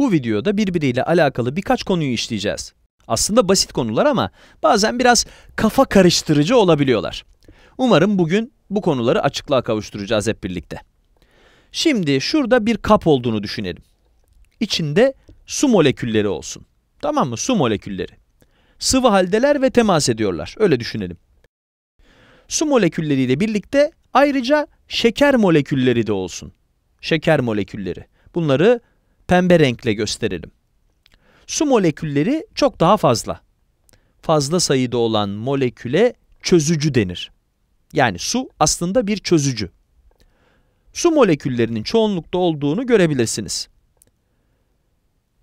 Bu videoda birbiriyle alakalı birkaç konuyu işleyeceğiz. Aslında basit konular ama bazen biraz kafa karıştırıcı olabiliyorlar. Umarım bugün bu konuları açıklığa kavuşturacağız hep birlikte. Şimdi şurada bir kap olduğunu düşünelim. İçinde su molekülleri olsun. Tamam mı? Su molekülleri. Sıvı haldeler ve temas ediyorlar. Öyle düşünelim. Su molekülleriyle birlikte ayrıca şeker molekülleri de olsun. Şeker molekülleri. Bunları pembe renkle gösterelim. Su molekülleri çok daha fazla. Fazla sayıda olan moleküle çözücü denir. Yani su aslında bir çözücü. Su moleküllerinin çoğunlukta olduğunu görebilirsiniz.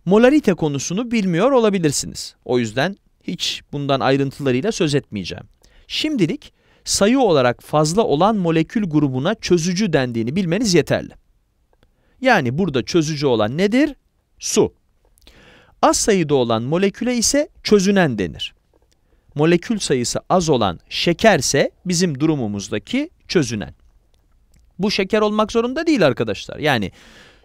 Molarite konusunu bilmiyor olabilirsiniz. O yüzden hiç bundan ayrıntılarıyla söz etmeyeceğim. Şimdilik sayı olarak fazla olan molekül grubuna çözücü dendiğini bilmeniz yeterli. Yani burada çözücü olan nedir? Su. Az sayıda olan moleküle ise çözünen denir. Molekül sayısı az olan şekerse bizim durumumuzdaki çözünen. Bu şeker olmak zorunda değil arkadaşlar. Yani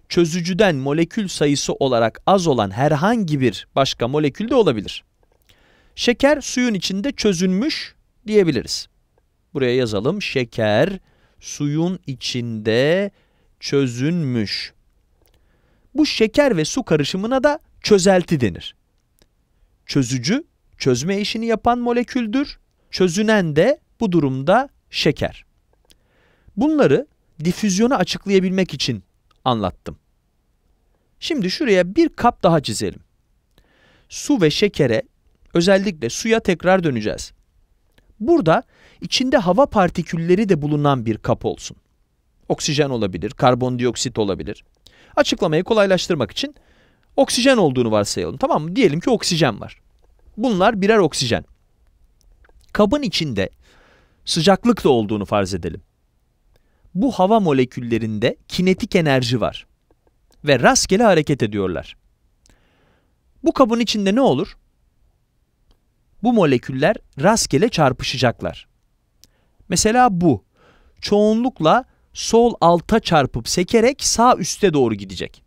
çözücüden molekül sayısı olarak az olan herhangi bir başka molekül de olabilir. Şeker suyun içinde çözünmüş diyebiliriz. Buraya yazalım. Şeker suyun içinde çözünmüş. Bu şeker ve su karışımına da çözelti denir. Çözücü, çözme işini yapan moleküldür. Çözünen de bu durumda şeker. Bunları difüzyonu açıklayabilmek için anlattım. Şimdi şuraya bir kap daha çizelim. Su ve şekere, özellikle suya tekrar döneceğiz. Burada içinde hava partikülleri de bulunan bir kap olsun oksijen olabilir, karbondioksit olabilir. Açıklamayı kolaylaştırmak için oksijen olduğunu varsayalım. Tamam mı? Diyelim ki oksijen var. Bunlar birer oksijen. Kabın içinde sıcaklık da olduğunu farz edelim. Bu hava moleküllerinde kinetik enerji var ve rastgele hareket ediyorlar. Bu kabın içinde ne olur? Bu moleküller rastgele çarpışacaklar. Mesela bu çoğunlukla sol alta çarpıp sekerek sağ üste doğru gidecek.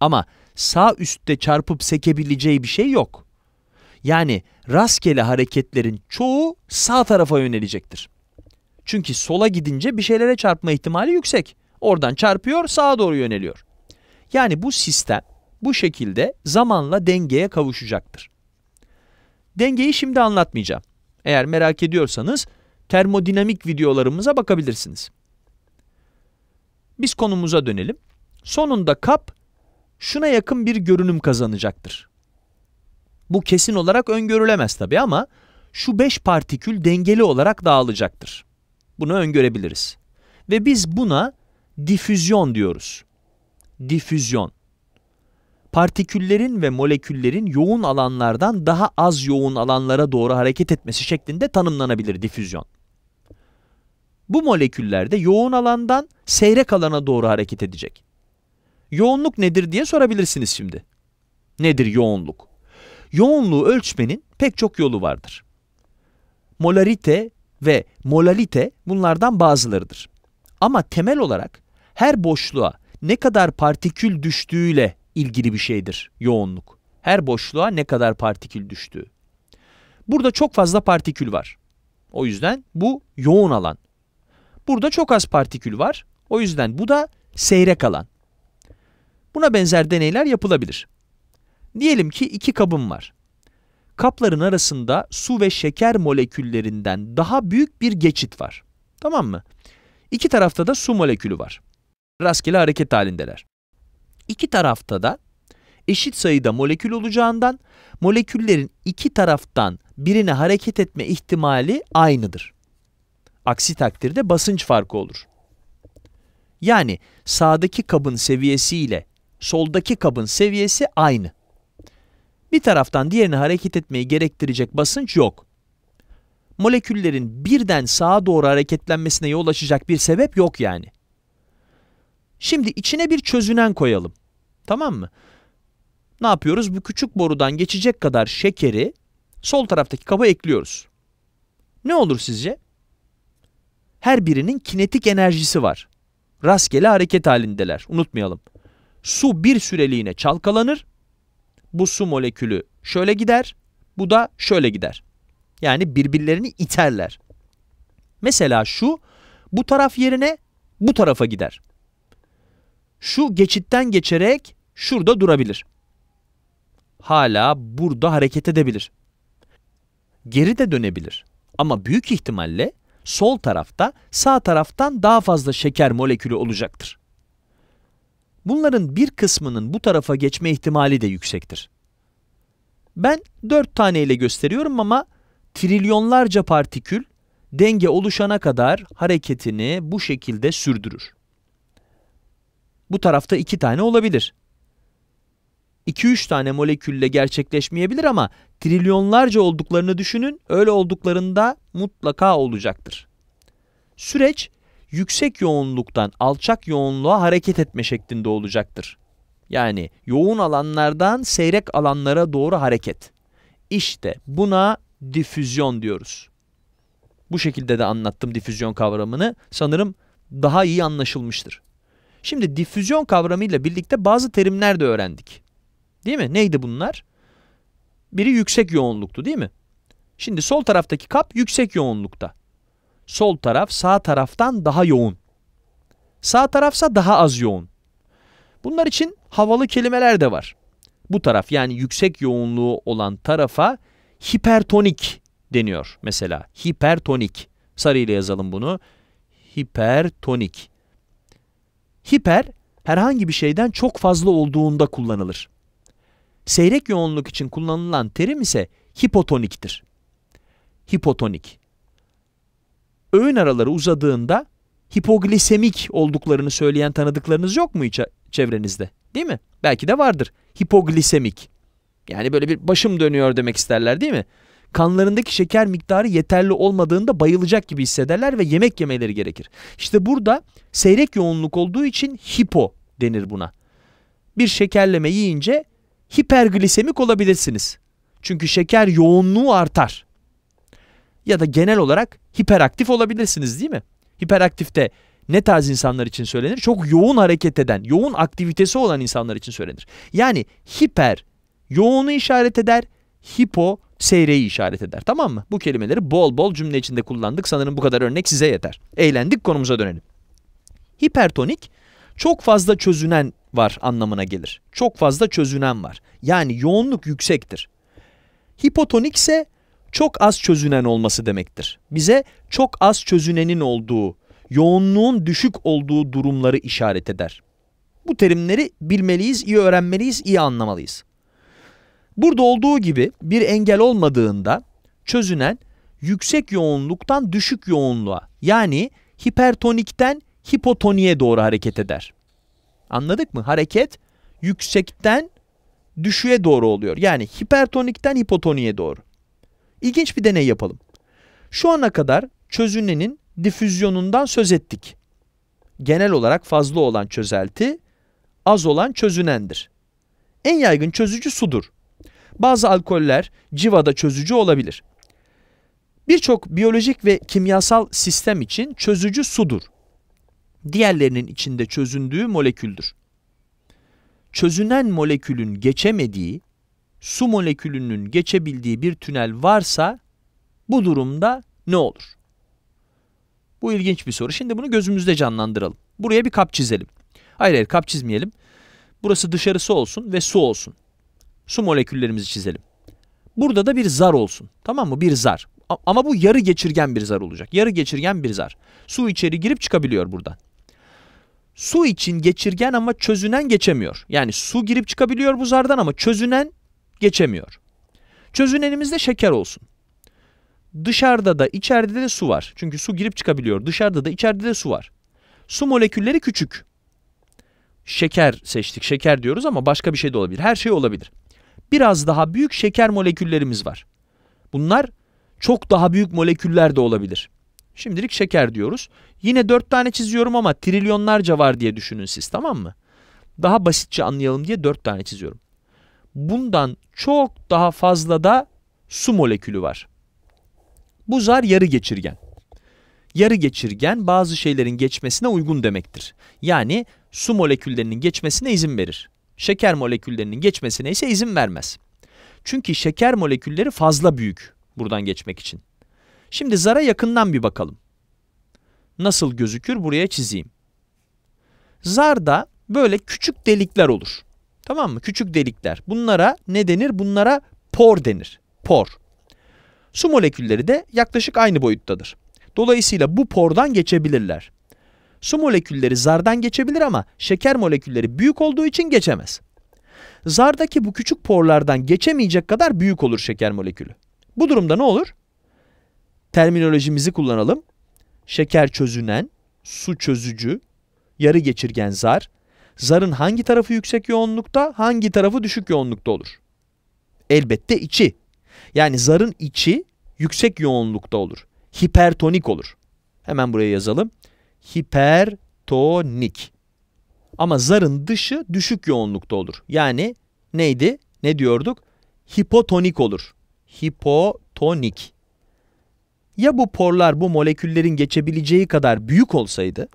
Ama sağ üstte çarpıp sekebileceği bir şey yok. Yani rastgele hareketlerin çoğu sağ tarafa yönelecektir. Çünkü sola gidince bir şeylere çarpma ihtimali yüksek. Oradan çarpıyor, sağa doğru yöneliyor. Yani bu sistem bu şekilde zamanla dengeye kavuşacaktır. Dengeyi şimdi anlatmayacağım. Eğer merak ediyorsanız termodinamik videolarımıza bakabilirsiniz. Biz konumuza dönelim. Sonunda kap şuna yakın bir görünüm kazanacaktır. Bu kesin olarak öngörülemez tabi ama şu 5 partikül dengeli olarak dağılacaktır. Bunu öngörebiliriz. Ve biz buna difüzyon diyoruz. Difüzyon. Partiküllerin ve moleküllerin yoğun alanlardan daha az yoğun alanlara doğru hareket etmesi şeklinde tanımlanabilir difüzyon. Bu moleküller de yoğun alandan seyrek alana doğru hareket edecek. Yoğunluk nedir diye sorabilirsiniz şimdi. Nedir yoğunluk? Yoğunluğu ölçmenin pek çok yolu vardır. Molarite ve molalite bunlardan bazılarıdır. Ama temel olarak her boşluğa ne kadar partikül düştüğüyle ilgili bir şeydir yoğunluk. Her boşluğa ne kadar partikül düştüğü. Burada çok fazla partikül var. O yüzden bu yoğun alan. Burada çok az partikül var. O yüzden bu da seyrek alan. Buna benzer deneyler yapılabilir. Diyelim ki iki kabım var. Kapların arasında su ve şeker moleküllerinden daha büyük bir geçit var. Tamam mı? İki tarafta da su molekülü var. Rastgele hareket halindeler. İki tarafta da eşit sayıda molekül olacağından moleküllerin iki taraftan birine hareket etme ihtimali aynıdır. Aksi takdirde basınç farkı olur. Yani sağdaki kabın seviyesi ile soldaki kabın seviyesi aynı. Bir taraftan diğerini hareket etmeyi gerektirecek basınç yok. Moleküllerin birden sağa doğru hareketlenmesine yol açacak bir sebep yok yani. Şimdi içine bir çözünen koyalım. Tamam mı? Ne yapıyoruz? Bu küçük borudan geçecek kadar şekeri sol taraftaki kaba ekliyoruz. Ne olur sizce? her birinin kinetik enerjisi var. Rastgele hareket halindeler. Unutmayalım. Su bir süreliğine çalkalanır. Bu su molekülü şöyle gider. Bu da şöyle gider. Yani birbirlerini iterler. Mesela şu bu taraf yerine bu tarafa gider. Şu geçitten geçerek şurada durabilir. Hala burada hareket edebilir. Geri de dönebilir. Ama büyük ihtimalle sol tarafta sağ taraftan daha fazla şeker molekülü olacaktır. Bunların bir kısmının bu tarafa geçme ihtimali de yüksektir. Ben 4 tane ile gösteriyorum ama trilyonlarca partikül denge oluşana kadar hareketini bu şekilde sürdürür. Bu tarafta 2 tane olabilir. 2-3 tane molekülle gerçekleşmeyebilir ama trilyonlarca olduklarını düşünün. Öyle olduklarında mutlaka olacaktır. Süreç yüksek yoğunluktan alçak yoğunluğa hareket etme şeklinde olacaktır. Yani yoğun alanlardan seyrek alanlara doğru hareket. İşte buna difüzyon diyoruz. Bu şekilde de anlattım difüzyon kavramını. Sanırım daha iyi anlaşılmıştır. Şimdi difüzyon kavramıyla birlikte bazı terimler de öğrendik. Değil mi? Neydi bunlar? Biri yüksek yoğunluktu değil mi? Şimdi sol taraftaki kap yüksek yoğunlukta. Sol taraf sağ taraftan daha yoğun. Sağ tarafsa daha az yoğun. Bunlar için havalı kelimeler de var. Bu taraf yani yüksek yoğunluğu olan tarafa hipertonik deniyor mesela. Hipertonik. Sarıyla yazalım bunu. Hipertonik. Hiper herhangi bir şeyden çok fazla olduğunda kullanılır. Seyrek yoğunluk için kullanılan terim ise hipotoniktir. Hipotonik. Öğün araları uzadığında hipoglisemik olduklarını söyleyen tanıdıklarınız yok mu hiç çevrenizde? Değil mi? Belki de vardır. Hipoglisemik. Yani böyle bir başım dönüyor demek isterler değil mi? Kanlarındaki şeker miktarı yeterli olmadığında bayılacak gibi hissederler ve yemek yemeleri gerekir. İşte burada seyrek yoğunluk olduğu için hipo denir buna. Bir şekerleme yiyince hiperglisemik olabilirsiniz. Çünkü şeker yoğunluğu artar. Ya da genel olarak hiperaktif olabilirsiniz değil mi? Hiperaktifte ne tarz insanlar için söylenir? Çok yoğun hareket eden, yoğun aktivitesi olan insanlar için söylenir. Yani hiper yoğunu işaret eder, hipo seyreyi işaret eder. Tamam mı? Bu kelimeleri bol bol cümle içinde kullandık. Sanırım bu kadar örnek size yeter. Eğlendik konumuza dönelim. Hipertonik çok fazla çözünen var anlamına gelir. Çok fazla çözünen var. Yani yoğunluk yüksektir. Hipotonik ise çok az çözünen olması demektir. Bize çok az çözünenin olduğu, yoğunluğun düşük olduğu durumları işaret eder. Bu terimleri bilmeliyiz, iyi öğrenmeliyiz, iyi anlamalıyız. Burada olduğu gibi bir engel olmadığında çözünen yüksek yoğunluktan düşük yoğunluğa yani hipertonikten hipotoniye doğru hareket eder. Anladık mı? Hareket yüksekten düşüğe doğru oluyor. Yani hipertonikten hipotoniye doğru. İlginç bir deney yapalım. Şu ana kadar çözünenin difüzyonundan söz ettik. Genel olarak fazla olan çözelti, az olan çözünendir. En yaygın çözücü sudur. Bazı alkoller civada çözücü olabilir. Birçok biyolojik ve kimyasal sistem için çözücü sudur diğerlerinin içinde çözündüğü moleküldür. Çözünen molekülün geçemediği, su molekülünün geçebildiği bir tünel varsa bu durumda ne olur? Bu ilginç bir soru. Şimdi bunu gözümüzde canlandıralım. Buraya bir kap çizelim. Hayır hayır kap çizmeyelim. Burası dışarısı olsun ve su olsun. Su moleküllerimizi çizelim. Burada da bir zar olsun. Tamam mı? Bir zar. Ama bu yarı geçirgen bir zar olacak. Yarı geçirgen bir zar. Su içeri girip çıkabiliyor buradan. Su için geçirgen ama çözünen geçemiyor. Yani su girip çıkabiliyor buzardan ama çözünen geçemiyor. Çözünenimizde şeker olsun. Dışarıda da içeride de su var. Çünkü su girip çıkabiliyor. Dışarıda da içeride de su var. Su molekülleri küçük. Şeker seçtik. Şeker diyoruz ama başka bir şey de olabilir. Her şey olabilir. Biraz daha büyük şeker moleküllerimiz var. Bunlar çok daha büyük moleküller de olabilir. Şimdilik şeker diyoruz. Yine 4 tane çiziyorum ama trilyonlarca var diye düşünün siz tamam mı? Daha basitçe anlayalım diye 4 tane çiziyorum. Bundan çok daha fazla da su molekülü var. Bu zar yarı geçirgen. Yarı geçirgen bazı şeylerin geçmesine uygun demektir. Yani su moleküllerinin geçmesine izin verir. Şeker moleküllerinin geçmesine ise izin vermez. Çünkü şeker molekülleri fazla büyük buradan geçmek için. Şimdi zara yakından bir bakalım. Nasıl gözükür buraya çizeyim. Zarda böyle küçük delikler olur. Tamam mı? Küçük delikler. Bunlara ne denir? Bunlara por denir. Por. Su molekülleri de yaklaşık aynı boyuttadır. Dolayısıyla bu pordan geçebilirler. Su molekülleri zardan geçebilir ama şeker molekülleri büyük olduğu için geçemez. Zardaki bu küçük porlardan geçemeyecek kadar büyük olur şeker molekülü. Bu durumda ne olur? terminolojimizi kullanalım. Şeker çözünen, su çözücü, yarı geçirgen zar. Zarın hangi tarafı yüksek yoğunlukta, hangi tarafı düşük yoğunlukta olur? Elbette içi. Yani zarın içi yüksek yoğunlukta olur. Hipertonik olur. Hemen buraya yazalım. Hipertonik. Ama zarın dışı düşük yoğunlukta olur. Yani neydi? Ne diyorduk? Hipotonik olur. Hipotonik ya bu porlar bu moleküllerin geçebileceği kadar büyük olsaydı,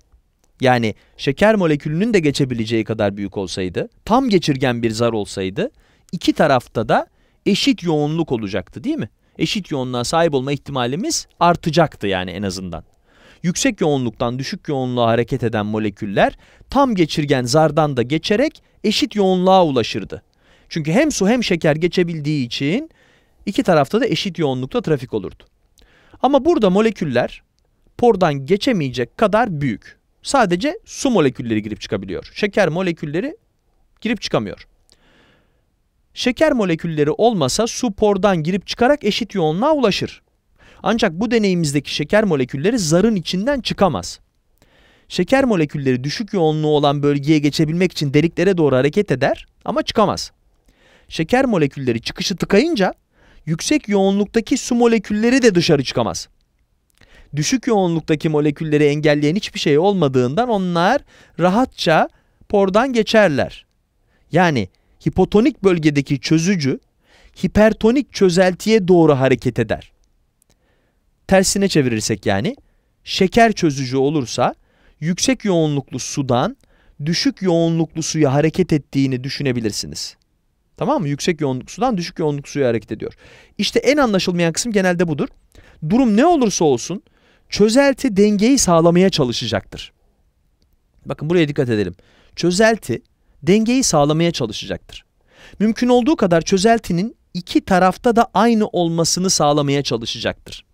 yani şeker molekülünün de geçebileceği kadar büyük olsaydı, tam geçirgen bir zar olsaydı, iki tarafta da eşit yoğunluk olacaktı değil mi? Eşit yoğunluğa sahip olma ihtimalimiz artacaktı yani en azından. Yüksek yoğunluktan düşük yoğunluğa hareket eden moleküller tam geçirgen zardan da geçerek eşit yoğunluğa ulaşırdı. Çünkü hem su hem şeker geçebildiği için iki tarafta da eşit yoğunlukta trafik olurdu. Ama burada moleküller pordan geçemeyecek kadar büyük. Sadece su molekülleri girip çıkabiliyor. Şeker molekülleri girip çıkamıyor. Şeker molekülleri olmasa su pordan girip çıkarak eşit yoğunluğa ulaşır. Ancak bu deneyimizdeki şeker molekülleri zarın içinden çıkamaz. Şeker molekülleri düşük yoğunluğu olan bölgeye geçebilmek için deliklere doğru hareket eder ama çıkamaz. Şeker molekülleri çıkışı tıkayınca yüksek yoğunluktaki su molekülleri de dışarı çıkamaz. Düşük yoğunluktaki molekülleri engelleyen hiçbir şey olmadığından onlar rahatça pordan geçerler. Yani hipotonik bölgedeki çözücü hipertonik çözeltiye doğru hareket eder. Tersine çevirirsek yani şeker çözücü olursa yüksek yoğunluklu sudan düşük yoğunluklu suya hareket ettiğini düşünebilirsiniz. Tamam mı? Yüksek yoğunluk sudan düşük yoğunluk suya hareket ediyor. İşte en anlaşılmayan kısım genelde budur. Durum ne olursa olsun çözelti dengeyi sağlamaya çalışacaktır. Bakın buraya dikkat edelim. Çözelti dengeyi sağlamaya çalışacaktır. Mümkün olduğu kadar çözeltinin iki tarafta da aynı olmasını sağlamaya çalışacaktır.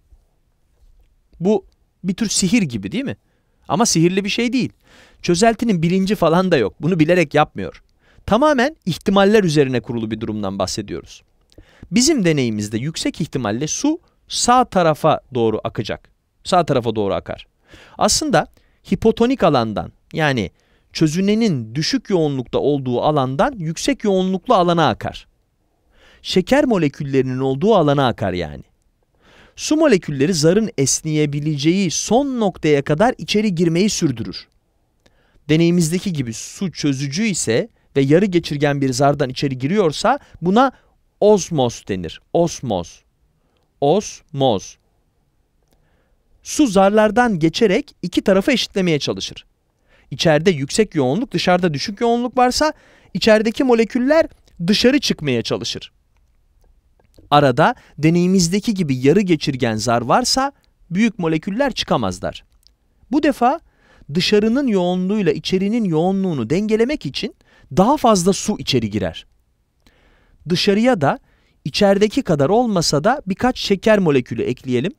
Bu bir tür sihir gibi değil mi? Ama sihirli bir şey değil. Çözeltinin bilinci falan da yok. Bunu bilerek yapmıyor. Tamamen ihtimaller üzerine kurulu bir durumdan bahsediyoruz. Bizim deneyimizde yüksek ihtimalle su sağ tarafa doğru akacak. Sağ tarafa doğru akar. Aslında hipotonik alandan yani çözünenin düşük yoğunlukta olduğu alandan yüksek yoğunluklu alana akar. Şeker moleküllerinin olduğu alana akar yani. Su molekülleri zarın esneyebileceği son noktaya kadar içeri girmeyi sürdürür. Deneyimizdeki gibi su çözücü ise ve yarı geçirgen bir zardan içeri giriyorsa buna osmos denir. Osmos. Osmos. Su zarlardan geçerek iki tarafı eşitlemeye çalışır. İçeride yüksek yoğunluk, dışarıda düşük yoğunluk varsa içerideki moleküller dışarı çıkmaya çalışır. Arada deneyimizdeki gibi yarı geçirgen zar varsa büyük moleküller çıkamazlar. Bu defa dışarının yoğunluğuyla içerinin yoğunluğunu dengelemek için daha fazla su içeri girer. Dışarıya da içerideki kadar olmasa da birkaç şeker molekülü ekleyelim.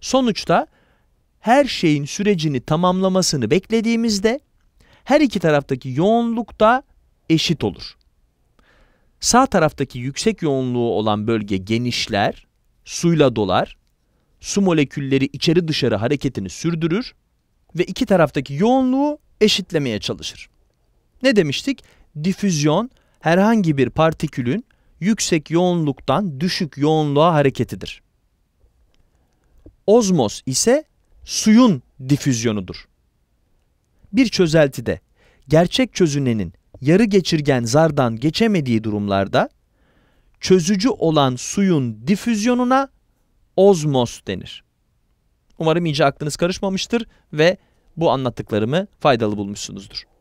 Sonuçta her şeyin sürecini tamamlamasını beklediğimizde her iki taraftaki yoğunluk da eşit olur. Sağ taraftaki yüksek yoğunluğu olan bölge genişler, suyla dolar, su molekülleri içeri dışarı hareketini sürdürür ve iki taraftaki yoğunluğu eşitlemeye çalışır. Ne demiştik? Difüzyon herhangi bir partikülün yüksek yoğunluktan düşük yoğunluğa hareketidir. Ozmos ise suyun difüzyonudur. Bir çözeltide gerçek çözünenin yarı geçirgen zardan geçemediği durumlarda çözücü olan suyun difüzyonuna ozmos denir. Umarım iyice aklınız karışmamıştır ve bu anlattıklarımı faydalı bulmuşsunuzdur.